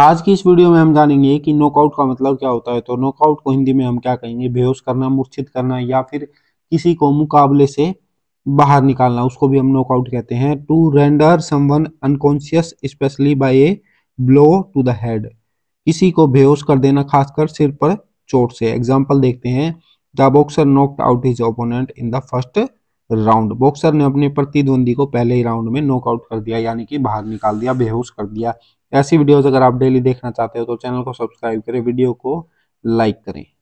आज की इस वीडियो में हम जानेंगे कि नॉकआउट का मतलब क्या होता है तो नॉकआउट को हिंदी में हम क्या कहेंगे बेहोश करना मूर्छित करना या फिर किसी को मुकाबले से बाहर निकालना उसको भी हम नॉकआउट कहते हैं to render someone unconscious specially by a blow to the head किसी को बेहोश कर देना खासकर सिर पर चोट से एग्जाम्पल देखते हैं the boxer knocked out his opponent in the first round boxer ने अपने प्रतिद्वंदी को पहले ही राउंड में नॉकआउट कर दिया यानी कि बाहर निकाल दिया बेहोश कर दिया ऐसी वीडियोस अगर आप डेली देखना चाहते हो तो चैनल को सब्सक्राइब करें वीडियो को लाइक करें